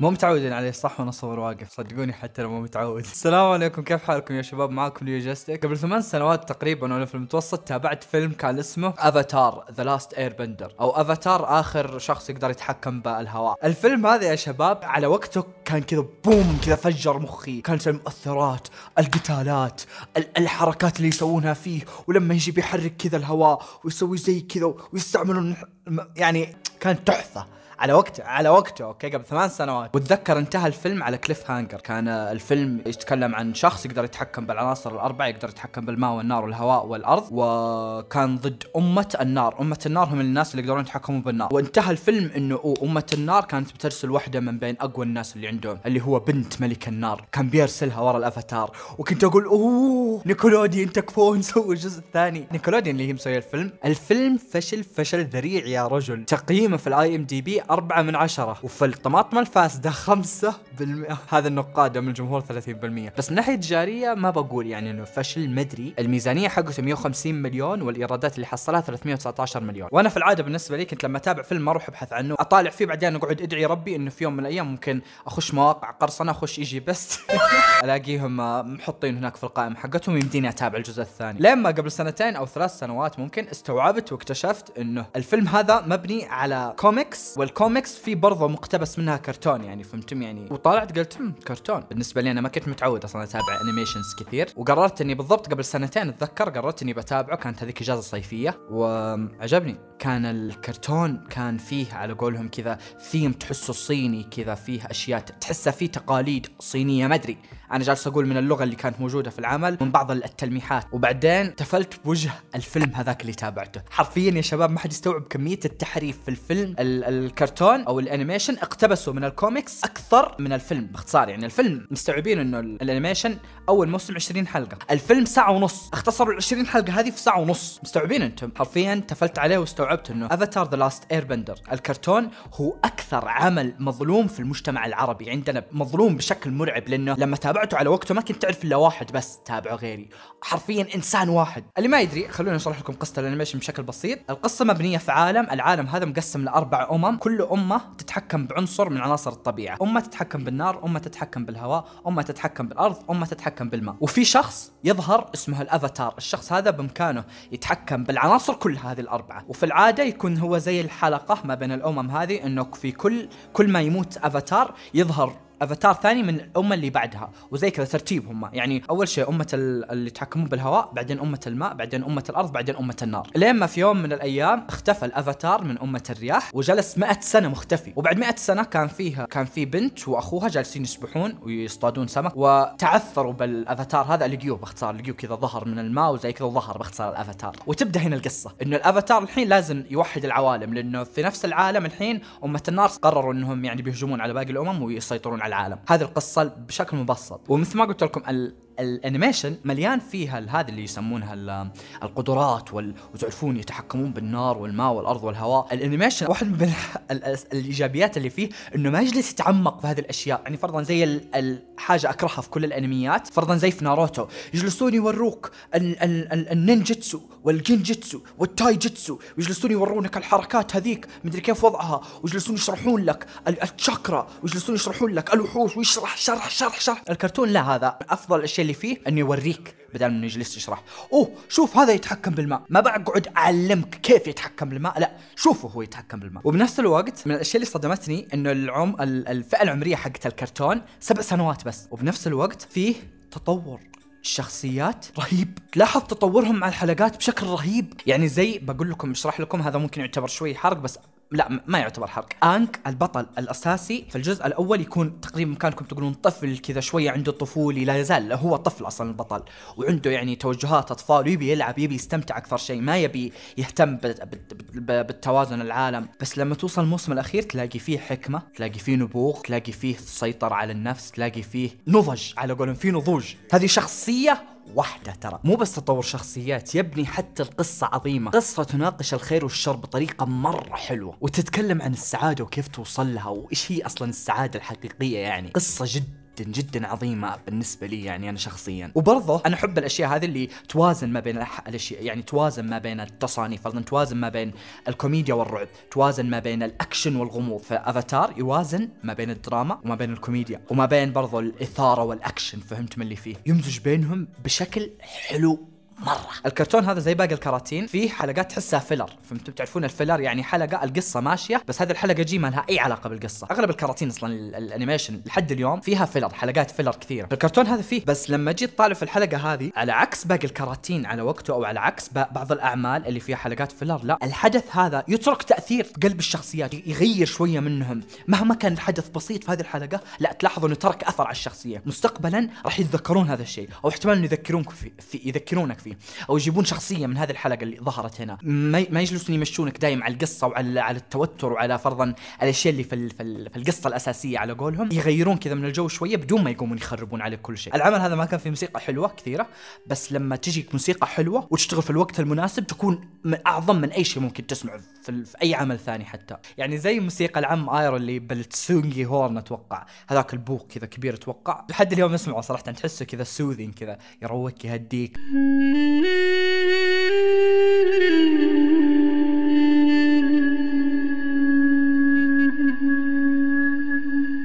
مو متعودين عليه صح وانا اصور واقف صدقوني حتى لو مو متعود السلام عليكم كيف حالكم يا شباب معاكم ليو جاستيك قبل ثمان سنوات تقريبا وانا في المتوسط تابعت فيلم كان اسمه افاتار ذا لاست اير بندر او افاتار اخر شخص يقدر يتحكم بالهواء الفيلم هذا يا شباب على وقته كان كذا بوم كذا فجر مخي كانت المؤثرات القتالات الحركات اللي يسوونها فيه ولما يجي بيحرك كذا الهواء ويسوي زي كذا ويستعملون يعني كانت تحفه على وقته على وقته اوكي قبل ثمان سنوات واتذكر انتهى الفيلم على كليف هانجر كان الفيلم يتكلم عن شخص يقدر يتحكم بالعناصر الاربعه يقدر يتحكم بالماء والنار والهواء والارض وكان ضد امه النار امه النار هم الناس اللي يقدرون يتحكمون بالنار وانتهى الفيلم انه امه النار كانت بترسل واحده من بين اقوى الناس اللي عندهم اللي هو بنت ملك النار كان بيرسلها ورا الافاتار وكنت اقول اوه نيكولوديان تكفون نسوي الجزء الثاني نيكولوديان اللي هي مسويه الفيلم الفيلم فشل فشل ذريع يا رجل تقييمه في الاي ام دي بي 4 من 10 وفي الطماطم الفاسده 5% هذا النقاد من الجمهور 30% بس من ناحيه تجاريه ما بقول يعني انه فشل مدري الميزانيه حقته 150 مليون والايرادات اللي حصلها 319 مليون وانا في العاده بالنسبه لي كنت لما اتابع فيلم اروح ابحث عنه اطالع فيه بعدين اقعد ادعي ربي انه في يوم من الايام ممكن اخش مواقع قرصنه اخش ايجي بس الاقيهم آه، محطين هناك في القائمه حقتهم يمديني اتابع الجزء الثاني لما قبل سنتين او ثلاث سنوات ممكن استوعبت واكتشفت انه الفيلم هذا مبني على كوميكس والكوميكس كوميكس في برضه مقتبس منها كرتون يعني فهمتم يعني وطالعت قلت هم كرتون بالنسبه لي انا ما كنت متعود اصلا اتابع انيميشنز كثير وقررت اني بالضبط قبل سنتين اتذكر قررت اني بتابعه كانت هذيك اجازه صيفيه وعجبني كان الكرتون كان فيه على قولهم كذا ثيم تحسه صيني كذا فيه اشياء تحسه فيه تقاليد صينيه ما ادري انا جالس اقول من اللغه اللي كانت موجوده في العمل من بعض التلميحات وبعدين تفلت بوجه الفيلم هذاك اللي تابعته حرفيا يا شباب ما حد يستوعب كميه التحريف في الفيلم ال الكرتون او الانيميشن اقتبسوا من الكوميكس اكثر من الفيلم باختصار يعني الفيلم مستوعبين انه الانيميشن اول موسم 20 حلقه الفيلم ساعه ونص اختصروا ال 20 حلقه هذه في ساعه ونص مستوعبين انتم حرفيا تفلت عليه واستوعبت انه افاتار ذا لاست اير بندر الكرتون هو اكثر عمل مظلوم في المجتمع العربي عندنا مظلوم بشكل مرعب لانه لما تابع تابعته على وقته ما كنت تعرف الا واحد بس تابعه غيري حرفيا انسان واحد اللي ما يدري خلوني اشرح لكم قصه الانيميشن بشكل بسيط القصه مبنيه في عالم العالم هذا مقسم لاربع امم كل امه تتحكم بعنصر من عناصر الطبيعه امه تتحكم بالنار امه تتحكم بالهواء امه تتحكم بالارض امه تتحكم بالماء وفي شخص يظهر اسمه الافاتار الشخص هذا بامكانه يتحكم بالعناصر كل هذه الاربعه وفي العاده يكون هو زي الحلقه ما بين الامم هذه انه في كل كل ما يموت افاتار يظهر افاتار ثاني من الامه اللي بعدها وزي كذا ترتيب هم يعني اول شيء امه اللي يتحكمون بالهواء بعدين امه الماء بعدين امه الارض بعدين امه النار لين ما في يوم من الايام اختفى الافاتار من امه الرياح وجلس 100 سنه مختفي وبعد 100 سنه كان فيها كان في بنت واخوها جالسين يسبحون ويصطادون سمك وتعثروا بالافاتار هذا لقيوه باختصار لقيوه كذا ظهر من الماء وزي كذا ظهر باختصار الافاتار وتبدا هنا القصه انه الافاتار الحين لازم يوحد العوالم لانه في نفس العالم الحين امه النار قرروا انهم يعني بيهجمون على باقي الامم ويسيطرون على العالم هذه القصه بشكل مبسط ومثل ما قلت لكم الانيميشن مليان فيها هذه اللي يسمونها القدرات وال... وتعرفون يتحكمون بالنار والماء والارض والهواء الانيميشن واحد من الايجابيات اللي فيه انه ما يجلس يتعمق في هذه الاشياء يعني فرضا زي الحاجه اكرهها في كل الانميات فرضا زي في ناروتو يجلسون يوروك ال... ال... ال... النينجتسو والجينجتسو ويجلسون يورونك الحركات هذيك مدري كيف وضعها ويجلسون يشرحون لك الشاكرا ويجلسون يشرحون لك الوحوش ويشرح شرح شرح شرح الكرتون لا هذا افضل الاشياء اللي فيه اني اوريك بدل من يجلس يشرح اوه شوف هذا يتحكم بالماء ما بقعد اعلمك كيف يتحكم بالماء لا شوفه هو يتحكم بالماء وبنفس الوقت من الاشياء اللي صدمتني انه العم الفئه العمريه حقت الكرتون سبع سنوات بس وبنفس الوقت فيه تطور الشخصيات رهيب تلاحظ تطورهم مع الحلقات بشكل رهيب يعني زي بقول لكم اشرح لكم هذا ممكن يعتبر شوي حرق بس لا ما يعتبر حرق انك البطل الاساسي في الجزء الاول يكون تقريبا كانكم تقولون طفل كذا شويه عنده طفولي لا يزال هو طفل اصلا البطل وعنده يعني توجهات اطفال يبي يلعب يبي يستمتع اكثر شيء ما يبي يهتم بالتوازن العالم بس لما توصل الموسم الاخير تلاقي فيه حكمه تلاقي فيه نبوغ تلاقي فيه سيطره على النفس تلاقي فيه نضج على قولهم فيه نضوج هذه شخصيه واحدة ترى مو بس تطور شخصيات يبني حتى القصة عظيمة قصة تناقش الخير والشر بطريقة مرة حلوة وتتكلم عن السعادة وكيف توصل لها وإيش هي أصلا السعادة الحقيقية يعني قصة جدا جدا جدا عظيمه بالنسبه لي يعني انا شخصيا وبرضه انا احب الاشياء هذه اللي توازن ما بين الاشياء يعني توازن ما بين التصانيف توازن ما بين الكوميديا والرعب توازن ما بين الاكشن والغموض فافاتار يوازن ما بين الدراما وما بين الكوميديا وما بين برضه الاثاره والاكشن فهمت من اللي فيه يمزج بينهم بشكل حلو مره الكرتون هذا زي باقي الكراتين فيه حلقات تحسها فيلر فانتم تعرفون الفيلر يعني حلقه القصه ماشيه بس هذه الحلقه جي ما لها اي علاقه بالقصه اغلب الكراتين اصلا الانيميشن لحد اليوم فيها فيلر حلقات فيلر كثيره الكرتون هذا فيه بس لما جيت طالع في الحلقه هذه على عكس باقي الكراتين على وقته او على عكس بعض الاعمال اللي فيها حلقات فيلر لا الحدث هذا يترك تاثير في قلب الشخصيات يغير شويه منهم مهما كان الحدث بسيط في هذه الحلقه لا تلاحظوا انه ترك اثر على الشخصيه مستقبلا راح يتذكرون هذا الشيء او احتمال انه يذكرونك فيه يذكرونك فيه فيه او يجيبون شخصيه من هذه الحلقه اللي ظهرت هنا ما يجلسون يمشونك دايم على القصه وعلى على التوتر وعلى فرضا الاشياء اللي في, ال في, ال في القصه الاساسيه على قولهم يغيرون كذا من الجو شويه بدون ما يقومون يخربون عليك كل شيء العمل هذا ما كان فيه موسيقى حلوه كثيره بس لما تجيك موسيقى حلوه وتشتغل في الوقت المناسب تكون من اعظم من اي شيء ممكن تسمعه في, في اي عمل ثاني حتى يعني زي موسيقى العم ايرون اللي بالتسونجي هورن اتوقع هذاك البوق كذا كبير اتوقع لحد اليوم اسمعه صراحه تحسه كذا سوذين كذا يروق يهديك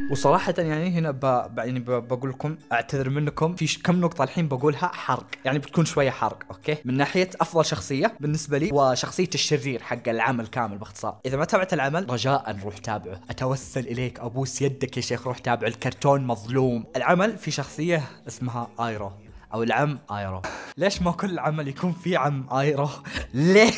وصراحة يعني هنا ب... يعني ب... بقول لكم اعتذر منكم في كم نقطة الحين بقولها حرق، يعني بتكون شوية حرق، اوكي؟ من ناحية أفضل شخصية بالنسبة لي وشخصية الشرير حق العمل كامل باختصار، إذا ما تابعت العمل رجاء روح تابعه، أتوسل إليك أبوس يدك يا شيخ روح تابعه، الكرتون مظلوم، العمل في شخصية اسمها ايرو أو العم ايرو ليش ما كل عمل يكون فيه عم ايرو ليه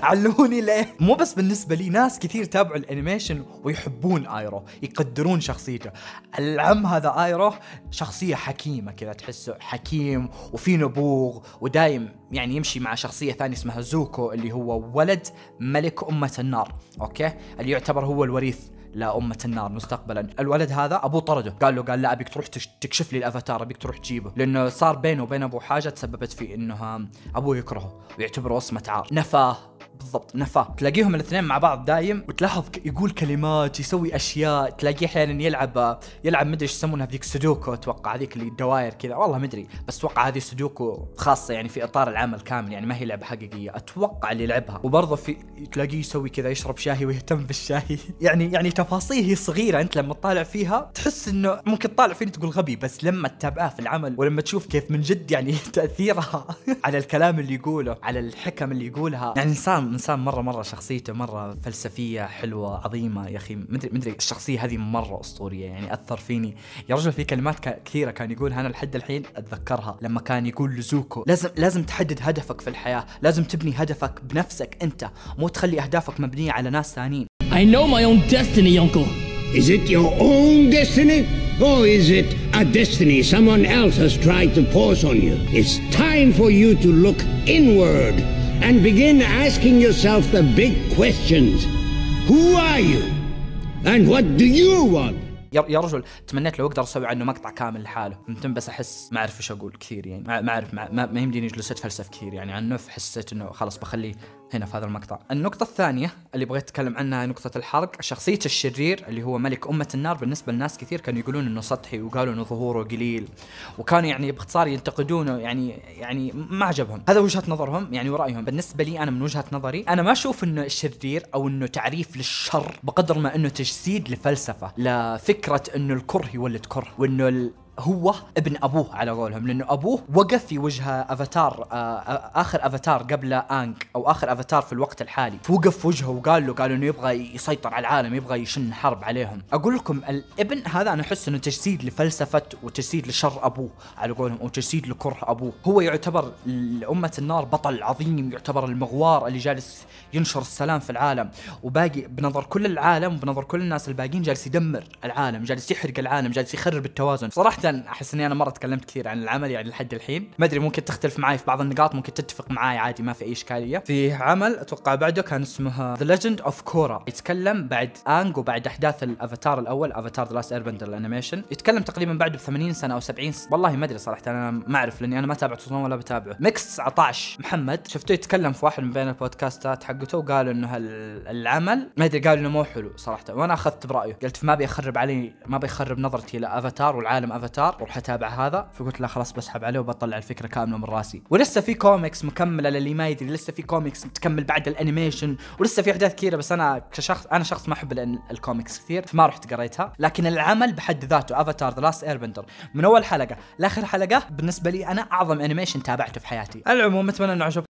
علموني ليه مو بس بالنسبه لي ناس كثير تابعوا الانيميشن ويحبون ايرو يقدرون شخصيته العم هذا ايرو شخصيه حكيمه كذا تحسه حكيم وفي نبوغ ودايم يعني يمشي مع شخصيه ثانيه اسمها زوكو اللي هو ولد ملك امه النار اوكي اللي يعتبر هو الوريث لأمة النار مستقبلا الولد هذا أبوه طرده قال له قال لا أبيك تروح تكشف لي الأفاتار أبيك تروح تجيبه لأنه صار بينه وبين أبوه حاجة تسببت في أنه أبوه يكرهه ويعتبره وصمة عار نفاه بالضبط نفاه تلاقيهم الاثنين مع بعض دايم وتلاحظ يقول كلمات يسوي اشياء تلاقيه احيانا يلعب آه، يلعب مدري ايش يسمونها هذيك سودوكو اتوقع هذيك اللي الدواير كذا والله مدري بس اتوقع هذه سودوكو خاصه يعني في اطار العمل كامل يعني ما هي لعبه حقيقيه اتوقع اللي يلعبها وبرضه في تلاقيه يسوي كذا يشرب شاهي ويهتم بالشاهي يعني يعني تفاصيل هي صغيره انت لما تطالع فيها تحس انه ممكن تطالع فيه تقول غبي بس لما تتابعه في العمل ولما تشوف كيف من جد يعني تاثيرها على الكلام اللي يقوله على الحكم اللي يقولها يعني انسان انسان مره مره شخصيته مره فلسفيه حلوه عظيمه يا اخي مدري مدري الشخصيه هذه مره اسطوريه يعني اثر فيني يا رجل في كلمات كثيره كان يقولها انا لحد الحين اتذكرها لما كان يقول لزوكو لازم لازم تحدد هدفك في الحياه لازم تبني هدفك بنفسك انت مو تخلي اهدافك مبنيه على ناس ثانيين I know my own destiny uncle Is it your own destiny Or is it a destiny someone else has tried to force on you? It's time for you to look inward and begin asking yourself the big questions. Who are you? And what do you want? يا رجل تمنيت لو اقدر اسوي عنه مقطع كامل لحاله ممكن بس احس ما اعرف ايش اقول كثير يعني ما اعرف ما, ما يمديني جلسات فلسف كثير يعني عنه نف حسيت انه خلاص بخليه هنا في هذا المقطع النقطة الثانية اللي بغيت أتكلم عنها نقطة الحرق شخصية الشرير اللي هو ملك أمة النار بالنسبة لناس كثير كانوا يقولون أنه سطحي وقالوا أنه ظهوره قليل وكانوا يعني باختصار ينتقدونه يعني يعني ما عجبهم هذا وجهة نظرهم يعني ورأيهم بالنسبة لي أنا من وجهة نظري أنا ما أشوف أنه الشرير أو أنه تعريف للشر بقدر ما أنه تجسيد لفلسفة لفكرة أنه الكره يولد كره وأنه هو ابن ابوه على قولهم لانه ابوه وقف في وجه افاتار آه، آه، اخر افاتار قبل انج او اخر افاتار في الوقت الحالي فوقف وجهه وقال له قال انه يبغى يسيطر على العالم يبغى يشن حرب عليهم اقول لكم الابن هذا انا احس انه تجسيد لفلسفه وتجسيد لشر ابوه على قولهم او تجسيد لكره ابوه هو يعتبر لامه النار بطل عظيم يعتبر المغوار اللي جالس ينشر السلام في العالم وباقي بنظر كل العالم وبنظر كل الناس الباقيين جالس يدمر العالم جالس يحرق العالم جالس يخرب التوازن صراحه احس اني انا مرة تكلمت كثير عن العمل يعني لحد الحين، ما ادري ممكن تختلف معي في بعض النقاط ممكن تتفق معي عادي ما في اي اشكالية. في عمل اتوقع بعده كان اسمه ذا ليجند اوف كورا، يتكلم بعد انج وبعد احداث الافاتار الاول افاتار ذا لاست ايربندر الانيميشن، يتكلم تقريبا بعده ب 80 سنة او 70 سنة. والله ما ادري صراحة انا ما اعرف لاني انا ما تابعت اصلا ولا بتابعه. ميكس 19 محمد شفته يتكلم في واحد من بين البودكاستات حقته وقال انه العمل ما ادري قال انه مو حلو صراحة وانا اخذت برايه، قلت ما ابي اخرب علي ما ابي اخرب نظرتي لافاتار والعالم افاتار ستار واروح اتابع هذا فقلت لا خلاص بسحب عليه وبطلع الفكره كامله من راسي ولسه في كوميكس مكمله للي ما يدري لسه في كوميكس تكمل بعد الانيميشن ولسه في احداث كثيره بس انا كشخص انا شخص ما احب الكوميكس كثير فما رحت قريتها لكن العمل بحد ذاته افاتار ذا لاست ايربندر من اول حلقه لاخر حلقه بالنسبه لي انا اعظم انيميشن تابعته في حياتي العموم اتمنى انه عجبكم